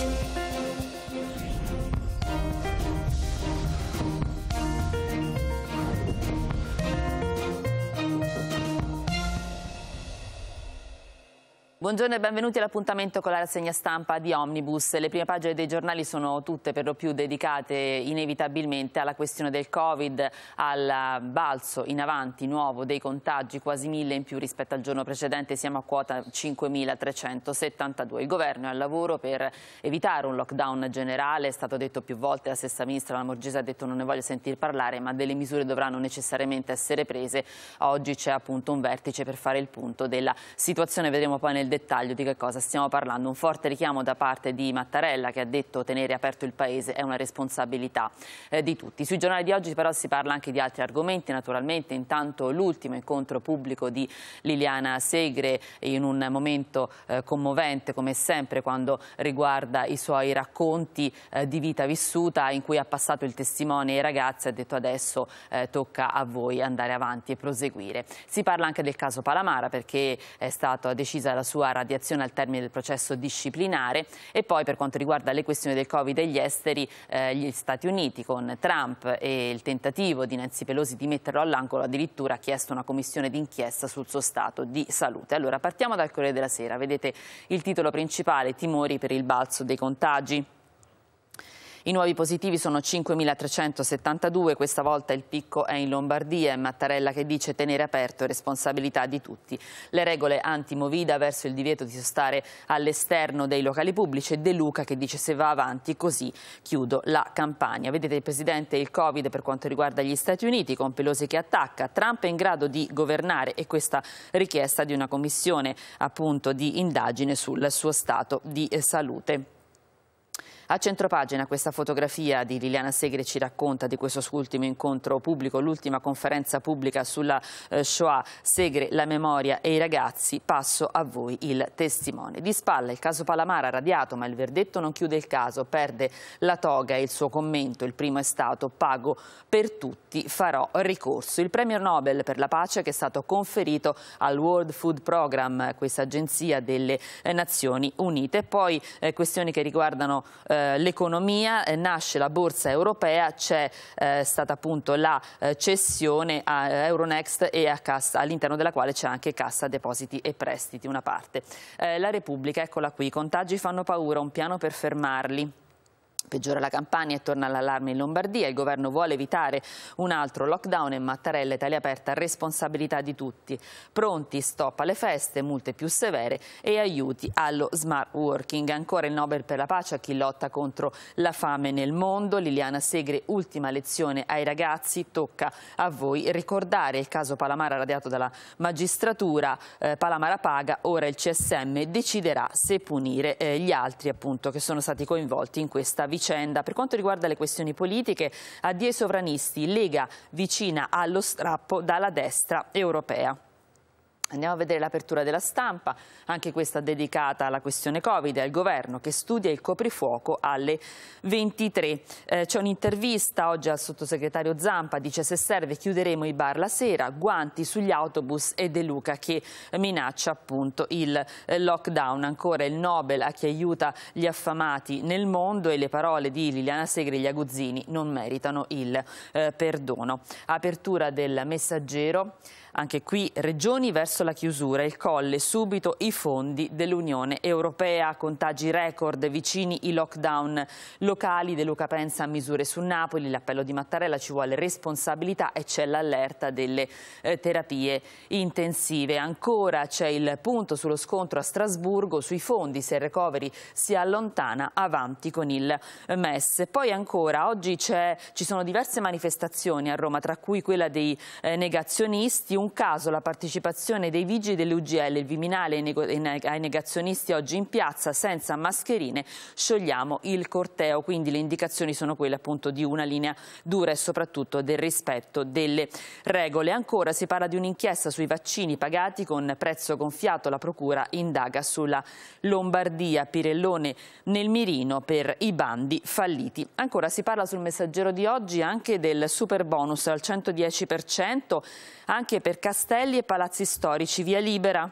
thank you Buongiorno e benvenuti all'appuntamento con la rassegna stampa di Omnibus. Le prime pagine dei giornali sono tutte per lo più dedicate inevitabilmente alla questione del Covid, al balzo in avanti nuovo dei contagi, quasi mille in più rispetto al giorno precedente, siamo a quota 5.372. Il governo è al lavoro per evitare un lockdown generale, è stato detto più volte, la stessa ministra la Morgese ha detto non ne voglio sentir parlare, ma delle misure dovranno necessariamente essere prese. Oggi c'è appunto un vertice per fare il punto della situazione, vedremo poi nel dettaglio di che cosa stiamo parlando. Un forte richiamo da parte di Mattarella che ha detto tenere aperto il Paese è una responsabilità eh, di tutti. Sui giornali di oggi però si parla anche di altri argomenti, naturalmente intanto l'ultimo incontro pubblico di Liliana Segre in un momento eh, commovente come sempre quando riguarda i suoi racconti eh, di vita vissuta in cui ha passato il testimone ai ragazzi e ha detto adesso eh, tocca a voi andare avanti e proseguire. Si parla anche del caso Palamara perché è stata decisa la sua sua radiazione al termine del processo disciplinare e poi per quanto riguarda le questioni del Covid e gli esteri, eh, gli Stati Uniti con Trump e il tentativo di Nancy Pelosi di metterlo all'angolo addirittura ha chiesto una commissione d'inchiesta sul suo stato di salute. Allora partiamo dal Corriere della Sera, vedete il titolo principale, timori per il balzo dei contagi. I nuovi positivi sono 5.372, questa volta il picco è in Lombardia e Mattarella che dice tenere aperto è responsabilità di tutti. Le regole anti-Movida verso il divieto di stare all'esterno dei locali pubblici e De Luca che dice se va avanti così chiudo la campagna. Vedete il Presidente il Covid per quanto riguarda gli Stati Uniti con Pelosi che attacca, Trump è in grado di governare e questa richiesta di una commissione appunto di indagine sul suo stato di eh, salute. A centropagina questa fotografia di Liliana Segre ci racconta di questo ultimo incontro pubblico, l'ultima conferenza pubblica sulla eh, Shoah, Segre, la memoria e i ragazzi, passo a voi il testimone. Di spalla il caso Palamara radiato, ma il verdetto non chiude il caso, perde la toga e il suo commento, il primo è stato pago per tutti, farò ricorso. Il premio Nobel per la pace che è stato conferito al World Food Program, questa agenzia delle eh, Nazioni Unite. Poi eh, questioni che riguardano eh, eh, l'economia, eh, nasce la borsa europea, c'è eh, stata appunto la eh, cessione a Euronext e all'interno della quale c'è anche Cassa Depositi e Prestiti, una parte. la Repubblica, eccola qui, i contagi fanno paura, un piano per fermarli. Peggiora la Campania e torna l'allarme in Lombardia. Il governo vuole evitare un altro lockdown e Mattarella Italia Aperta responsabilità di tutti. Pronti, stop alle feste, multe più severe e aiuti allo smart working. Ancora il Nobel per la pace a chi lotta contro la fame nel mondo. Liliana Segre, ultima lezione ai ragazzi. Tocca a voi ricordare il caso Palamara radiato dalla magistratura. Eh, Palamara paga, ora il CSM deciderà se punire eh, gli altri appunto, che sono stati coinvolti in questa vicenda. Per quanto riguarda le questioni politiche, addio ai sovranisti, Lega vicina allo strappo dalla destra europea. Andiamo a vedere l'apertura della stampa, anche questa dedicata alla questione Covid, al governo che studia il coprifuoco alle 23. Eh, C'è un'intervista oggi al sottosegretario Zampa, dice se serve chiuderemo i bar la sera, guanti sugli autobus e De Luca che minaccia appunto il eh, lockdown. Ancora il Nobel a chi aiuta gli affamati nel mondo e le parole di Liliana Segre e gli Aguzzini non meritano il eh, perdono. Apertura del messaggero. Anche qui regioni verso la chiusura, il colle, subito i fondi dell'Unione Europea, contagi record, vicini i lockdown locali, De Luca pensa a misure su Napoli, l'appello di Mattarella ci vuole responsabilità e c'è l'allerta delle eh, terapie intensive. Ancora c'è il punto sullo scontro a Strasburgo sui fondi, se il recovery si allontana avanti con il MES. Poi ancora, oggi ci sono diverse manifestazioni a Roma, tra cui quella dei eh, negazionisti, un caso la partecipazione dei vigili dell'UGL, il Viminale ai negazionisti oggi in piazza senza mascherine, sciogliamo il corteo, quindi le indicazioni sono quelle appunto di una linea dura e soprattutto del rispetto delle regole. Ancora si parla di un'inchiesta sui vaccini pagati con prezzo gonfiato, la procura indaga sulla Lombardia, Pirellone nel mirino per i bandi falliti. Ancora si parla sul messaggero di oggi anche del super bonus al 110% anche per per castelli e palazzi storici, via libera.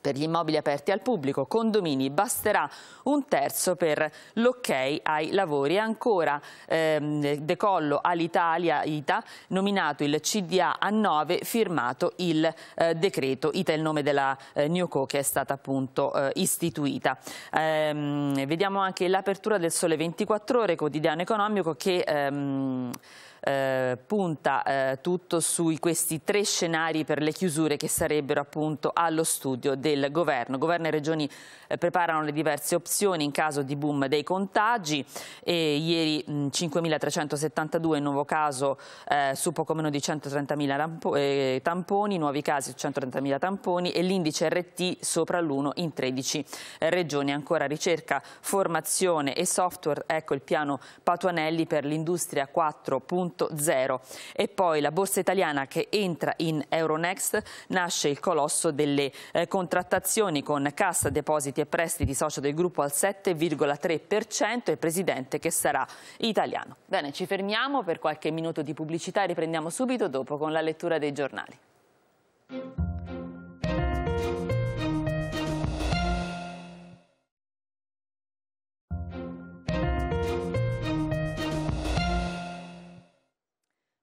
Per gli immobili aperti al pubblico, condomini, basterà un terzo per l'ok ai lavori. Ancora ehm, decollo all'Italia ITA, nominato il CDA a 9, firmato il eh, decreto. ITA è il nome della eh, NewCo che è stata appunto eh, istituita. Ehm, vediamo anche l'apertura del Sole 24 Ore, quotidiano economico, che... Ehm, eh, punta eh, tutto su questi tre scenari per le chiusure che sarebbero appunto allo studio del governo. Governo e regioni eh, preparano le diverse opzioni in caso di boom dei contagi e ieri 5.372 il nuovo caso eh, su poco meno di 130.000 eh, tamponi, nuovi casi su 130.000 tamponi e l'indice RT sopra l'1 in 13 eh, regioni. Ancora ricerca, formazione e software, ecco il piano Patuanelli per l'industria 4.0 2.0. E poi la borsa italiana che entra in Euronext, nasce il colosso delle eh, contrattazioni con cassa, depositi e prestiti socio del gruppo al 7,3% e presidente che sarà italiano. Bene, ci fermiamo per qualche minuto di pubblicità e riprendiamo subito dopo con la lettura dei giornali.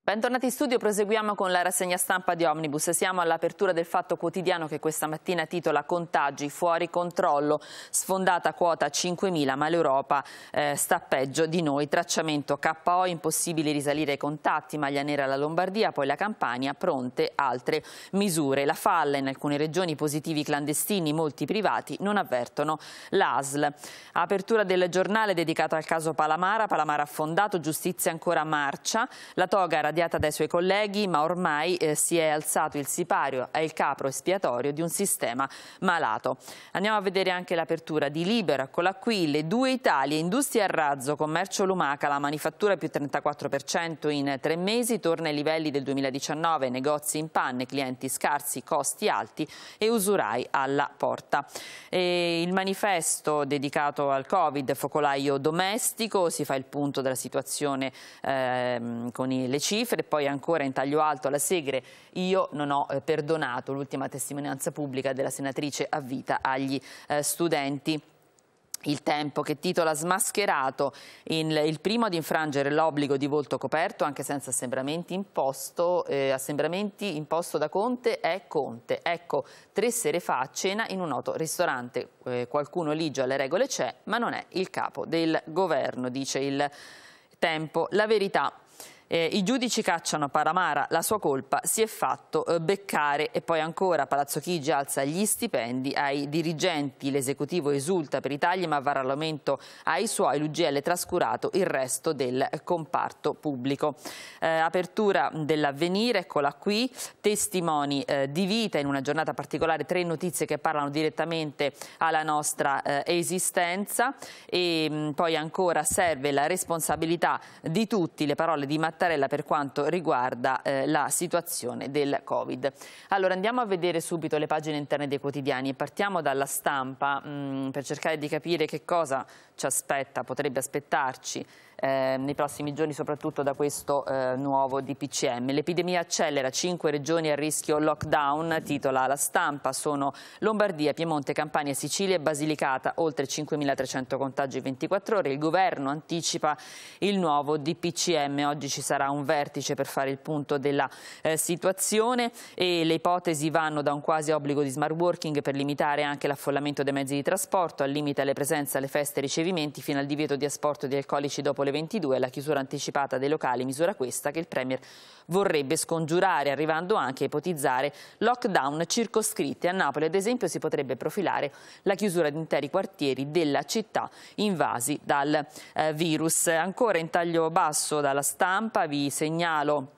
Bentornati in studio, proseguiamo con la rassegna stampa di Omnibus. Siamo all'apertura del Fatto Quotidiano che questa mattina titola Contagi fuori controllo, sfondata quota 5.000 ma l'Europa eh, sta peggio di noi. Tracciamento KO, impossibile risalire ai contatti, maglia nera alla Lombardia, poi la Campania, pronte altre misure. La falla in alcune regioni, positivi clandestini, molti privati non avvertono l'ASL. Apertura del giornale dedicato al caso Palamara, Palamara affondato, giustizia ancora marcia, la toga radicata assediata dai suoi colleghi, ma ormai eh, si è alzato il sipario è il capro espiatorio di un sistema malato. Andiamo a vedere anche l'apertura di Libera con la qui le due Italie, industria a razzo, commercio lumaca, la manifattura più 34% in tre mesi, torna ai livelli del 2019, negozi in panne, clienti scarsi, costi alti e usurai alla porta. E il manifesto dedicato al Covid, focolaio domestico, si fa il punto della situazione eh, con le cifre cifre, poi ancora in taglio alto alla Segre, io non ho eh, perdonato l'ultima testimonianza pubblica della senatrice a vita agli eh, studenti. Il tempo che titola smascherato il, il primo ad infrangere l'obbligo di volto coperto anche senza assembramenti imposto, eh, assembramenti imposto da Conte è Conte. Ecco, tre sere fa a cena in un noto ristorante. Eh, qualcuno ligio alle regole c'è, ma non è il capo del governo, dice il tempo. La verità eh, I giudici cacciano Paramara, la sua colpa si è fatto eh, beccare e poi ancora Palazzo Chigi alza gli stipendi ai dirigenti, l'esecutivo esulta per i tagli ma varrà l'aumento ai suoi, l'UGL trascurato il resto del comparto pubblico. Eh, apertura dell'avvenire, eccola qui, testimoni eh, di vita in una giornata particolare, tre notizie che parlano direttamente alla nostra eh, esistenza e mh, mm, poi ancora serve la responsabilità di tutti, le parole di Matteo Mattarella per quanto riguarda eh, la situazione del Covid. Allora andiamo a vedere subito le pagine interne dei quotidiani e partiamo dalla stampa mh, mm, per cercare di capire che cosa ci aspetta, potrebbe aspettarci Ehm, nei prossimi giorni soprattutto da questo eh, nuovo DPCM. L'epidemia accelera, cinque regioni a rischio lockdown, titola la stampa, sono Lombardia, Piemonte, Campania, Sicilia e Basilicata, oltre 5.300 contagi in 24 ore. Il governo anticipa il nuovo DPCM, oggi ci sarà un vertice per fare il punto della eh, situazione e le ipotesi vanno da un quasi obbligo di smart working per limitare anche l'affollamento dei mezzi di trasporto, al limite alle presenze alle feste e ricevimenti, fino al divieto di asporto di alcolici dopo le ore 22 alla chiusura anticipata dei locali, misura questa che il Premier vorrebbe scongiurare, arrivando anche a ipotizzare lockdown circoscritti. A Napoli, ad esempio, si potrebbe profilare la chiusura di interi quartieri della città invasi dal eh, virus. Ancora in taglio basso dalla stampa vi segnalo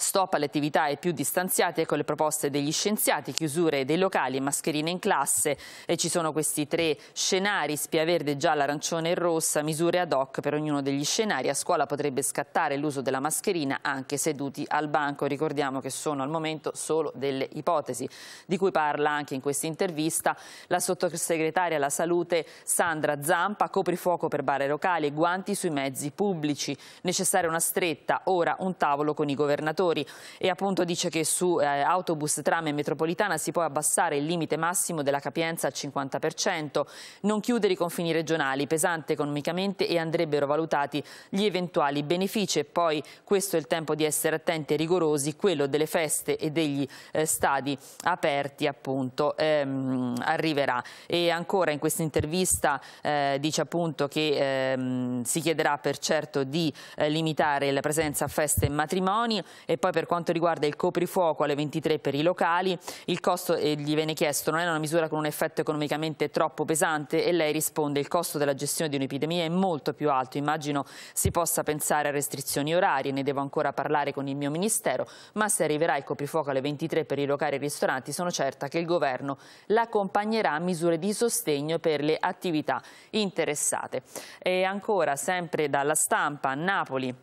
Stop alle attività e più distanziate con le proposte degli scienziati, chiusure dei locali, mascherine in classe. E ci sono questi tre scenari, spia verde, gialla, arancione e rossa, misure ad hoc per ognuno degli scenari. A scuola potrebbe scattare l'uso della mascherina anche seduti al banco. Ricordiamo che sono al momento solo delle ipotesi, di cui parla anche in questa intervista la sottosegretaria alla salute Sandra Zampa, coprifuoco per bare locali e guanti sui mezzi pubblici. Necessaria una stretta, ora un tavolo con i governatori settori e appunto dice che su eh, autobus, tram e metropolitana si può abbassare il limite massimo della capienza al 50%, non chiudere i confini regionali, pesante economicamente e andrebbero valutati gli eventuali benefici e poi questo è il tempo di essere attenti e rigorosi, quello delle feste e degli eh, stadi aperti appunto ehm, arriverà. E ancora in questa intervista eh, dice appunto che ehm, si chiederà per certo di eh, limitare la presenza a feste e matrimoni e poi per quanto riguarda il coprifuoco alle 23 per i locali, il costo eh, gli viene chiesto non è una misura con un effetto economicamente troppo pesante e lei risponde il costo della gestione di un'epidemia è molto più alto, immagino si possa pensare a restrizioni orarie, ne devo ancora parlare con il mio ministero, ma se arriverà il coprifuoco alle 23 per i locali e i ristoranti sono certa che il governo l'accompagnerà a misure di sostegno per le attività interessate. E ancora sempre dalla stampa, Napoli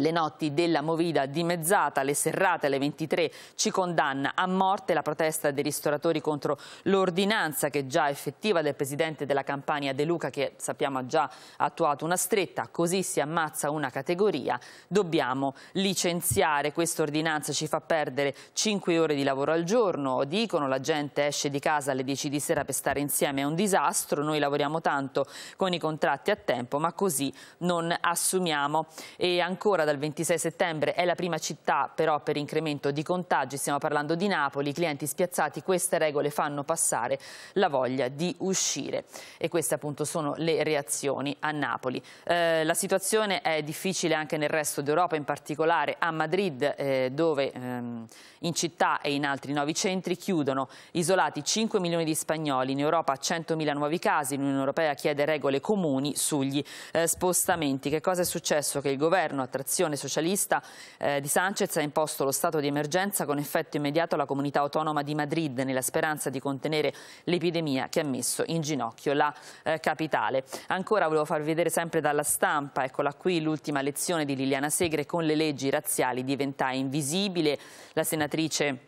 le notti della Movida dimezzata le serrate alle 23 ci condanna a morte la protesta dei ristoratori contro l'ordinanza che è già effettiva del presidente della Campania De Luca che sappiamo ha già attuato una stretta, così si ammazza una categoria, dobbiamo licenziare. Questa ordinanza ci fa perdere 5 ore di lavoro al giorno, dicono la gente esce di casa alle 10 di sera per stare insieme, è un disastro, noi lavoriamo tanto con i contratti a tempo ma così non assumiamo. E ancora dal 26 settembre è la prima città però per incremento di contagi, stiamo parlando di Napoli, i clienti spiazzati, queste regole fanno passare la voglia di uscire e queste appunto sono le reazioni a Napoli. Eh, la situazione è difficile anche nel resto d'Europa, in particolare a Madrid eh, dove ehm, in città e in altri nuovi centri chiudono isolati 5 milioni di spagnoli, in Europa 100.000 nuovi casi, l'Unione Europea chiede regole comuni sugli eh, spostamenti. Che cosa è successo? Che il governo a amministrazione socialista eh, di Sanchez ha imposto lo stato di emergenza con effetto immediato alla comunità autonoma di Madrid nella speranza di contenere l'epidemia che ha messo in ginocchio la eh, capitale. Ancora volevo farvi vedere sempre dalla stampa, eccola qui l'ultima lezione di Liliana Segre con le leggi razziali diventai invisibile, la senatrice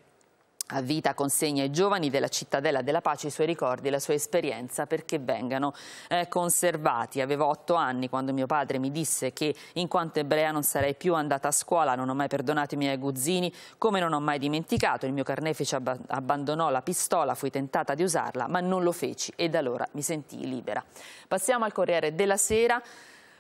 a vita consegna ai giovani della cittadella della pace i suoi ricordi e la sua esperienza perché vengano eh, conservati. Avevo otto anni quando mio padre mi disse che in quanto ebrea non sarei più andata a scuola, non ho mai perdonato i miei aguzzini, come non ho mai dimenticato. Il mio carnefice ab abbandonò la pistola, fui tentata di usarla, ma non lo feci e da allora mi sentii libera. Passiamo al Corriere della Sera.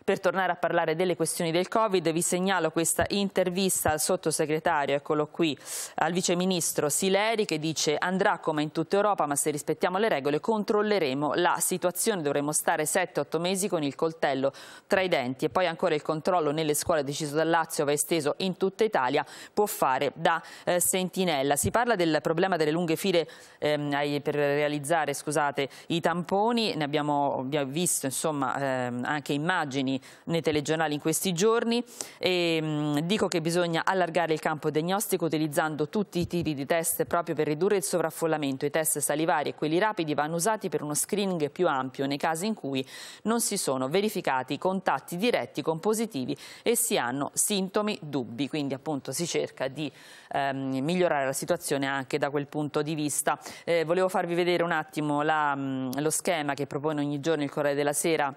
Per tornare a parlare delle questioni del Covid vi segnalo questa intervista al sottosegretario, eccolo qui, al viceministro Sileri che dice andrà come in tutta Europa ma se rispettiamo le regole controlleremo la situazione, dovremo stare 7-8 mesi con il coltello tra i denti e poi ancora il controllo nelle scuole deciso dal Lazio va esteso in tutta Italia, può fare da eh, sentinella. Si parla del problema delle lunghe file ehm, per realizzare scusate, i tamponi, ne abbiamo, abbiamo visto insomma, ehm, anche immagini giornali, nei telegiornali in questi giorni. E, ehm, dico che bisogna allargare il campo diagnostico utilizzando tutti i tipi di test proprio per ridurre il sovraffollamento. I test salivari e quelli rapidi vanno usati per uno screening più ampio nei casi in cui non si sono verificati contatti diretti con positivi e si hanno sintomi dubbi. Quindi appunto si cerca di ehm, migliorare la situazione anche da quel punto di vista. Eh, volevo farvi vedere un attimo la, mm, lo schema che propone ogni giorno il Corriere della Sera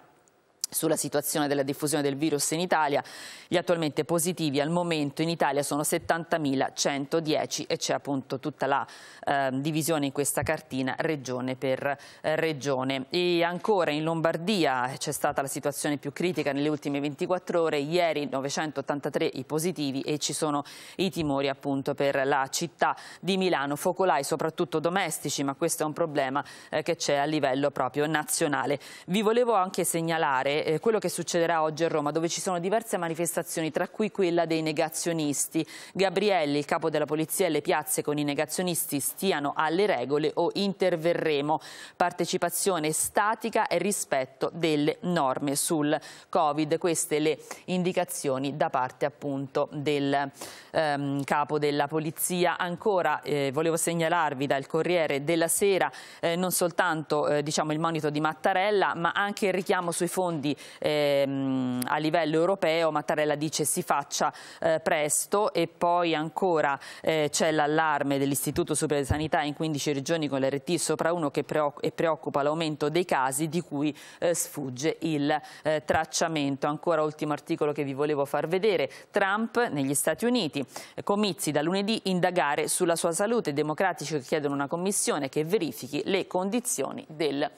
sulla situazione della diffusione del virus in Italia. Gli attualmente positivi al momento in Italia sono 70.110 e c'è appunto tutta la eh, divisione in questa cartina regione per eh, regione. E ancora in Lombardia c'è stata la situazione più critica nelle ultime 24 ore, ieri 983 i positivi e ci sono i timori appunto per la città di Milano, focolai soprattutto domestici, ma questo è un problema eh, che c'è a livello proprio nazionale. Vi volevo anche segnalare eh, quello che succederà oggi a Roma, dove ci sono diverse manifestazioni, tra cui quella dei negazionisti. Gabrielli, il capo della polizia, e le piazze con i negazionisti stiano alle regole o interverremo. Partecipazione statica e rispetto delle norme sul Covid. Queste le indicazioni da parte appunto del ehm, capo della polizia. Ancora eh, volevo segnalarvi dal Corriere della Sera eh, non soltanto eh, diciamo, il monito di Mattarella ma anche il richiamo sui fondi ehm, a livello europeo, Mattarella dice si faccia eh, presto e poi ancora eh, c'è l'allarme dell'Istituto Superiore di Sanità in 15 regioni con l'RT sopra uno che preoccupa l'aumento dei casi di cui eh, sfugge il eh, tracciamento. Ancora ultimo articolo che vi volevo far vedere, Trump negli Stati Uniti, comizi da lunedì indagare sulla sua salute, i democratici chiedono una commissione che verifichi le condizioni del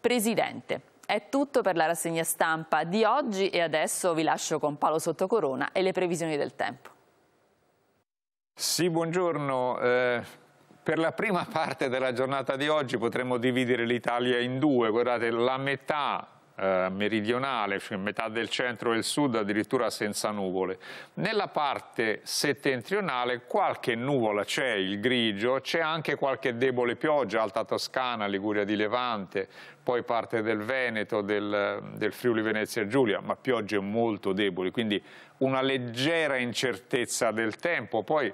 Presidente. È tutto per la rassegna stampa di oggi e adesso vi lascio con Paolo Sottocorona e le previsioni del tempo. Sì, buongiorno. Eh... Per la prima parte della giornata di oggi potremmo dividere l'Italia in due, guardate, la metà eh, meridionale, cioè metà del centro e del sud addirittura senza nuvole. Nella parte settentrionale qualche nuvola c'è, il grigio, c'è anche qualche debole pioggia, Alta Toscana, Liguria di Levante, poi parte del Veneto, del, del Friuli Venezia Giulia, ma piogge molto deboli, quindi una leggera incertezza del tempo. Poi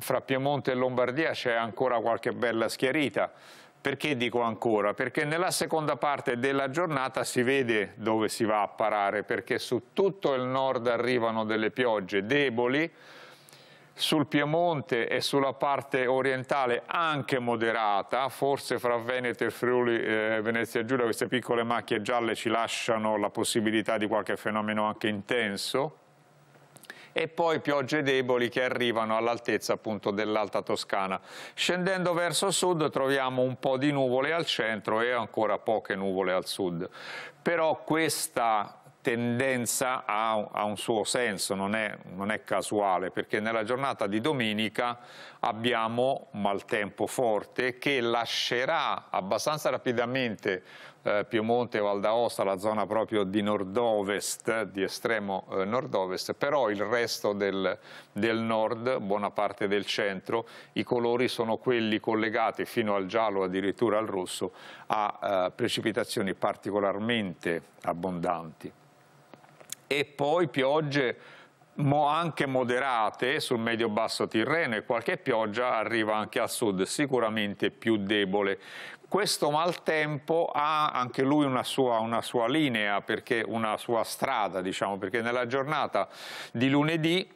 fra Piemonte e Lombardia c'è ancora qualche bella schiarita. Perché dico ancora? Perché nella seconda parte della giornata si vede dove si va a parare, perché su tutto il nord arrivano delle piogge deboli, sul Piemonte e sulla parte orientale anche moderata, forse fra Veneto e Friuli, eh, Venezia e Giulia queste piccole macchie gialle ci lasciano la possibilità di qualche fenomeno anche intenso, e poi piogge deboli che arrivano all'altezza appunto dell'Alta Toscana. Scendendo verso sud troviamo un po' di nuvole al centro e ancora poche nuvole al sud. Però questa tendenza ha, un suo senso, non è, non è, casuale, perché nella giornata di domenica abbiamo maltempo forte che lascerà abbastanza rapidamente eh, Piemonte, Val d'Aosta, la zona proprio di nord-ovest, di estremo eh, nord-ovest, però il resto del, del, nord, buona parte del centro, i colori sono quelli collegati fino al giallo, addirittura al rosso, a eh, precipitazioni particolarmente abbondanti. E poi piogge anche moderate sul medio-basso Tirreno e qualche pioggia arriva anche al sud, sicuramente più debole questo maltempo ha anche lui una sua, una sua linea, perché, una sua strada, diciamo, perché nella giornata di lunedì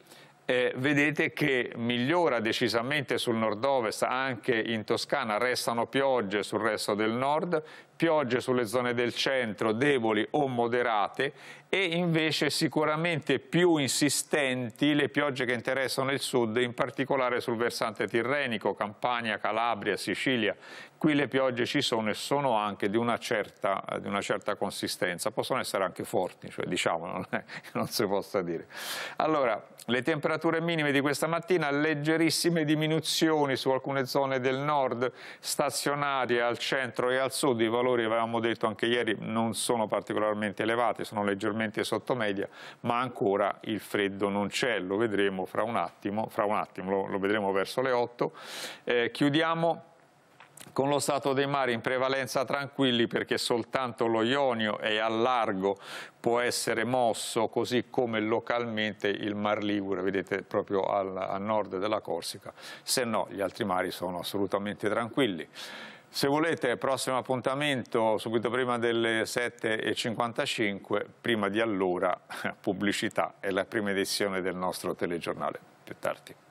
eh, vedete che migliora decisamente sul nord-ovest, anche in Toscana restano piogge sul resto del nord, piogge sulle zone del centro deboli o moderate e invece sicuramente più insistenti le piogge che interessano il sud, in particolare sul versante tirrenico, Campania, Calabria, Sicilia. Qui le piogge ci sono e sono anche di una certa, di una certa consistenza, possono essere anche forti, cioè, diciamo, non, è, non si possa dire. Allora, le temperature minime di questa mattina, leggerissime diminuzioni su alcune zone del nord, stazionarie al centro e al sud, i valori valori, avevamo detto anche ieri, non sono particolarmente elevati, sono leggermente sotto media, ma ancora il freddo non c'è, lo vedremo fra un attimo, fra un attimo lo, lo, vedremo verso le 8. Eh, chiudiamo con lo stato dei mari in prevalenza tranquilli perché soltanto lo Ionio è a largo, può essere mosso così come localmente il Mar Ligure, vedete proprio al, a nord della Corsica, se no gli altri mari sono assolutamente tranquilli. Se volete, prossimo appuntamento subito prima delle 7.55, prima di allora pubblicità, è la prima edizione del nostro telegiornale, più tardi.